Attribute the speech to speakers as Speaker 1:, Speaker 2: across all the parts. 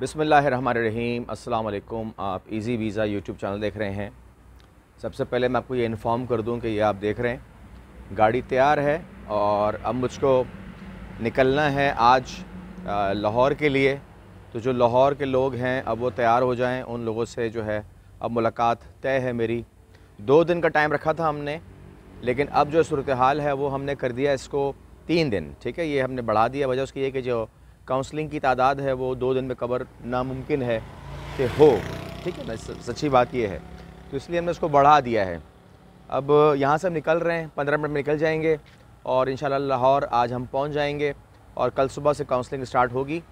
Speaker 1: बिसमीम अल्लाम आप इजी वीज़ा यूट्यूब चैनल देख रहे हैं सबसे पहले मैं आपको ये इन्फॉर्म कर दूं कि ये आप देख रहे हैं गाड़ी तैयार है और अब मुझको निकलना है आज लाहौर के लिए तो जो लाहौर के लोग हैं अब वो तैयार हो जाएं उन लोगों से जो है अब मुलाकात तय है मेरी दो दिन का टाइम रखा था हमने लेकिन अब जो सूरत हाल है वो हमने कर दिया इसको तीन दिन ठीक है ये हमने बढ़ा दिया वजह उसकी ये कि जो काउंसलिंग की तादाद है वो दो दिन में कवर नामुमकिन है कि हो ठीक है ना सच्ची बात ये है तो इसलिए हमने उसको बढ़ा दिया है अब यहाँ से हम निकल रहे हैं पंद्रह मिनट में निकल जाएंगे और इन लाहौर आज हम पहुँच जाएंगे और कल सुबह से काउंसलिंग स्टार्ट होगी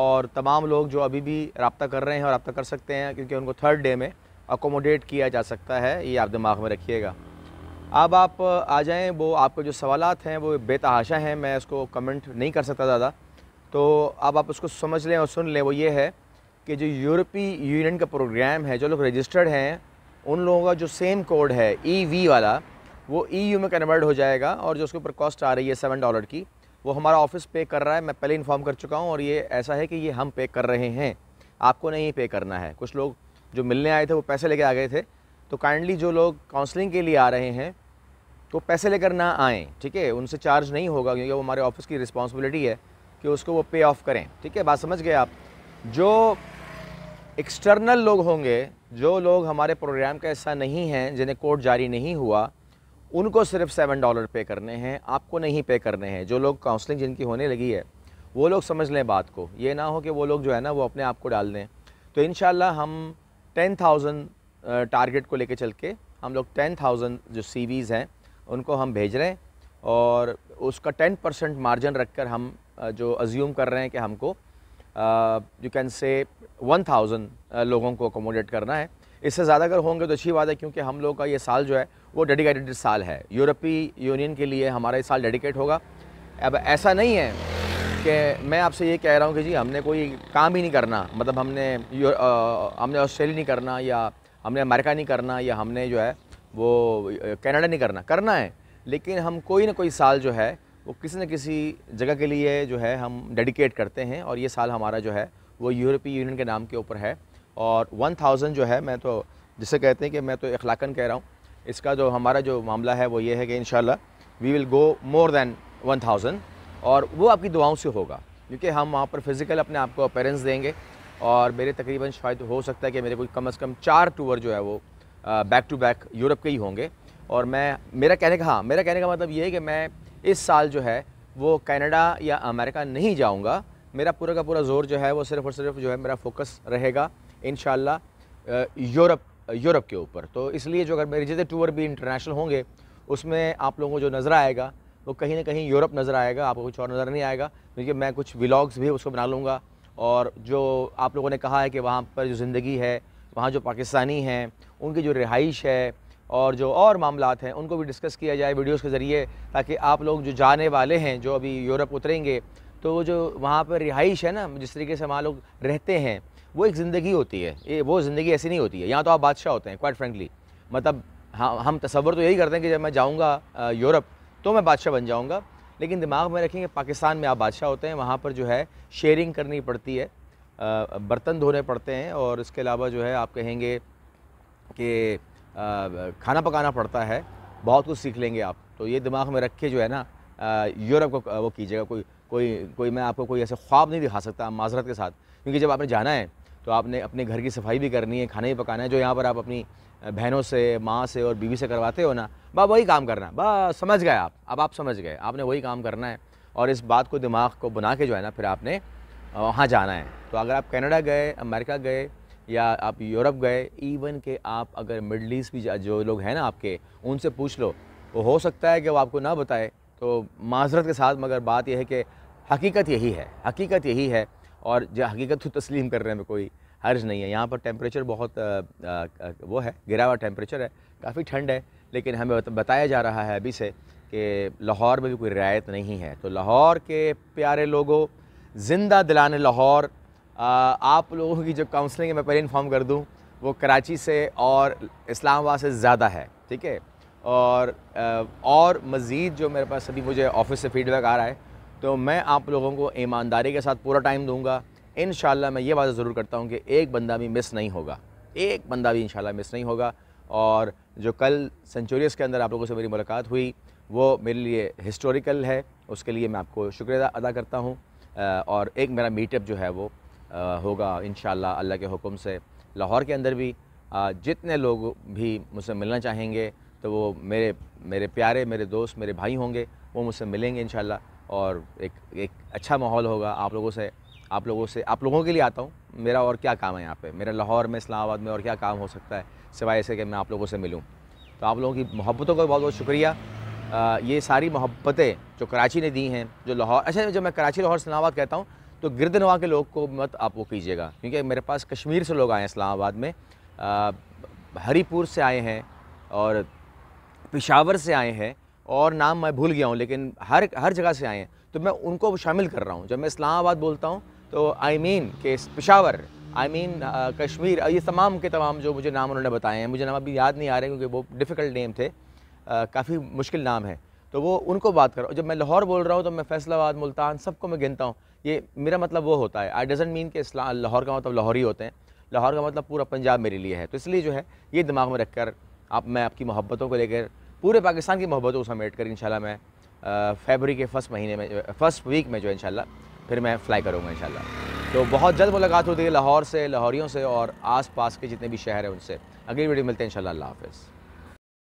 Speaker 1: और तमाम लोग जो अभी भी रबता कर रहे हैं और रबता कर सकते हैं क्योंकि उनको थर्ड डे में अकोमोडेट किया जा सकता है ये आप दिमाग में रखिएगा अब आप आ जाएं वो आपके जो सवालत हैं वो बेतहाशा हैं मैं उसको कमेंट नहीं कर सकता ज़्यादा तो अब आप उसको समझ लें और सुन लें वो ये है कि जो यूरोपीय यूनियन का प्रोग्राम है जो लोग रजिस्टर्ड हैं उन लोगों का जो सेम कोड है ई e वी वाला वो ई e यू में कन्वर्ट हो जाएगा और जो उसके ऊपर कॉस्ट आ रही है सेवन डॉलर की वो हमारा ऑफिस पे कर रहा है मैं पहले इन्फॉर्म कर चुका हूँ और ये ऐसा है कि ये हम पे कर रहे हैं आपको नहीं पे करना है कुछ लोग जो मिलने आए थे वो पैसे लेके आ गए थे तो काइंडली जो लोग काउंसलिंग के लिए आ रहे हैं तो पैसे लेकर ना आएँ ठीक है उनसे चार्ज नहीं होगा क्योंकि वो हमारे ऑफिस की रिस्पॉन्सिबिलिटी है कि उसको वो पे ऑफ करें ठीक है बात समझ गए आप जो एक्सटर्नल लोग होंगे जो लोग हमारे प्रोग्राम का ऐसा नहीं हैं जिन्हें कोर्ट जारी नहीं हुआ उनको सिर्फ सेवन डॉलर पे करने हैं आपको नहीं पे करने हैं जो लोग काउंसलिंग जिनकी होने लगी है वो लोग समझ लें बात को ये ना हो कि वो लोग जो है ना वो अपने आप को डाल दें तो इन हम टेन थाउजेंड टारगेट को लेके चल के हम लोग टेन थाउजेंड जो सी हैं उनको हम भेज रहे हैं और उसका टेन परसेंट मार्जिन रख कर हम जो अज्यूम कर रहे हैं कि हमको यू कैन से 1000 लोगों को अकोमोडेट करना है इससे ज़्यादा अगर होंगे तो अच्छी बात है क्योंकि हम लोग का ये साल जो है वो डेडिकेटेड साल है यूरोपीय यूनियन के लिए हमारा ये साल डेडिकेट होगा अब ऐसा नहीं है कि मैं आपसे ये कह रहा हूँ कि जी हमने कोई काम ही नहीं करना मतलब हमने आ, हमने ऑस्ट्रेलिया नहीं करना या हमने अमेरिका नहीं करना या हमने जो है वो कनाडा नहीं करना करना है लेकिन हम कोई ना कोई साल जो है वो किसी न किसी जगह के लिए जो है हम डेडिकेट करते हैं और ये साल हमारा जो है वो यूरोपीय यूनियन के नाम के ऊपर है और 1000 जो है मैं तो जिसे कहते हैं कि मैं तो इखलाकन कह रहा हूँ इसका जो हमारा जो मामला है वो ये है कि इन we will go more than one और वो आपकी दुआओं से होगा क्योंकि हम वहाँ पर फ़िज़िकल अपने आप को अपेरेंस देंगे और मेरे तकरीबन शायद हो सकता है कि मेरे कोई कम अज़ कम चार टूर जो है वो बैक टू बैक यूरोप के ही होंगे और मैं मेरा कहने का हाँ मेरा कहने का मतलब ये है कि मैं इस साल जो है वो कनाडा या अमेरिका नहीं जाऊँगा मेरा पूरा का पूरा जोर जो है वो सिर्फ और सिर्फ जो है मेरा फोकस रहेगा इन यूरोप यूरोप के ऊपर तो इसलिए जो अगर मेरे जितने टूर भी इंटरनेशनल होंगे उसमें आप लोगों को जो नज़र आएगा वो कहीं ना कहीं यूरोप नज़र आएगा आपको कुछ और नज़र नहीं आएगा क्योंकि मैं कुछ व्लाग्स भी उसको बना लूँगा और जो आप लोगों ने कहा है कि वहाँ पर जो ज़िंदगी है वहाँ जो पाकिस्तानी हैं उनकी जो रिहाइश है और जो और मामला हैं उनको भी डिस्कस किया जाए वीडियोस के ज़रिए ताकि आप लोग जो जाने वाले हैं जो अभी यूरोप उतरेंगे तो जो वहाँ पर रिहाइश है ना जिस तरीके से वहाँ लोग रहते हैं वो एक ज़िंदगी होती है ये वो ज़िंदगी ऐसी नहीं होती है यहाँ तो आप बादशाह होते हैं क्वाइट फ्रेंकली मतलब हाँ हम तस्वर तो यही करते हैं कि जब मैं जाऊँगा यूरोप तो मैं बादशाह बन जाऊँगा लेकिन दिमाग में रखेंगे पाकिस्तान में आप बादशाह होते हैं वहाँ पर जो है शेयरिंग करनी पड़ती है बर्तन धोने पड़ते हैं और इसके अलावा जो है आप कहेंगे कि खाना पकाना पड़ता है बहुत कुछ सीख लेंगे आप तो ये दिमाग में रख के जो है ना यूरोप को वो कीजिएगा कोई कोई कोई मैं आपको कोई ऐसे ख्वाब नहीं दिखा सकता माजरत के साथ क्योंकि जब आपने जाना है तो आपने अपने घर की सफाई भी करनी है खाना भी पकाना है जो यहाँ पर आप अपनी बहनों से माँ से और बीवी से करवाते हो ना बस वही काम करना बस समझ गए आप अब आप समझ गए आपने वही काम करना है और इस बात को दिमाग को बना के जो है ना फिर आपने वहाँ जाना है तो अगर आप कनाडा गए अमेरिका गए या आप यूरोप गए इवन के आप अगर मिडल ईस्ट भी जो लोग हैं ना आपके उनसे पूछ लो वो तो हो सकता है कि वो आपको ना बताए तो माजरत के साथ मगर बात यह है कि हकीकत यही है हकीकत यही है और जो हकीकत तो तस्लीम कर रहे में कोई हर्ज नहीं है यहाँ पर टेम्परेचर बहुत आ, आ, वो है गिरा हुआ टेम्परेचर है काफ़ी ठंड है लेकिन हमें बताया जा रहा है अभी से कि लाहौर में भी कोई रियायत नहीं है तो लाहौर के प्यारे लोगों ज़िंदा दिलाने लाहौर आप लोगों की जो काउंसलिंग है मैं पहले इन्फॉर्म कर दूँ वो कराची से और इस्लामाबाद से ज़्यादा है ठीक है और और मज़ीद जो मेरे पास अभी मुझे ऑफिस से फीडबैक आ रहा है तो मैं आप लोगों को ईमानदारी के साथ पूरा टाइम दूंगा इन मैं ये वादा ज़रूर करता हूँ कि एक बंदा भी मिस नहीं होगा एक बंदा भी इन मिस नहीं होगा और जो कल सेंचुरीस के अंदर आप लोगों से मेरी मुलाकात हुई वो मेरे लिए हिस्टोरिकल है उसके लिए मैं आपको शुक्रिया अदा करता हूँ और एक मेरा मीटअप जो है वो होगा इन अल्लाह के हुक्म से लाहौर के अंदर भी जितने लोग भी मुझसे मिलना चाहेंगे तो वो मेरे मेरे प्यारे मेरे दोस्त मेरे भाई होंगे वो मुझसे मिलेंगे इन और एक एक अच्छा माहौल होगा आप लोगों से आप लोगों से आप लोगों के लिए आता हूँ मेरा और क्या काम है यहाँ पे मेरा लाहौर में इस्लामाबाद में और क्या काम हो सकता है सिवाय ऐसे कि मैं आप लोगों से मिलूँ तो आप लोगों की मोहब्बतों का बहुत बहुत शुक्रिया आ, ये सारी मोहब्बतें जो कराची ने दी हैं जो लाहौर अच्छा जब मैं कराची लाहौर इस्लामाबाद कहता हूँ तो गिरद नवा के लोग को मत आप वो कीजिएगा क्योंकि मेरे पास कश्मीर से लोग आए हैं इस्लामाबाद में हरीपुर से आए हैं और पिशावर से आए हैं और नाम मैं भूल गया हूँ लेकिन हर हर जगह से आए हैं तो मैं उनको शामिल कर रहा हूँ जब मैं इस्लामाबाद बोलता हूँ तो आई मीन के पिशावर आई मीन कश्मीर ये तमाम के तमाम जो मुझे नाम उन्होंने बताए हैं मुझे नाम अभी याद नहीं आ रहे क्योंकि वो डिफ़िकल्ट नेम थे काफ़ी मुश्किल नाम है तो वो उनको बात करो जब मैं लाहौर बोल रहा हूँ तो मैं फैसलाबाद मुल्तान सबको मैं गिनता हूँ ये मेरा मतलब वो होता है आई डजेंट मीन कि लाहौर का मतलब लाहौरी होते हैं लाहौर का मतलब पूरा पंजाब मेरे लिए है तो इसलिए जो है ये दिमाग में रखकर आप मैं आपकी मोहब्बतों को लेकर पूरे पाकिस्तान की मोहब्बतों को समेट कर इनशाला मैं फेबरी के फर्स्ट महीने में फर्स्ट वीक में जो है इन फिर मैं फ्लाई करूँगा इन तो बहुत जल्द मुलाकात होती है लाहौर से लाहौरियों से और आस पास के जितने भी शहर हैं उनसे अगली वीडियो मिलते हैं इनशाला हाफ़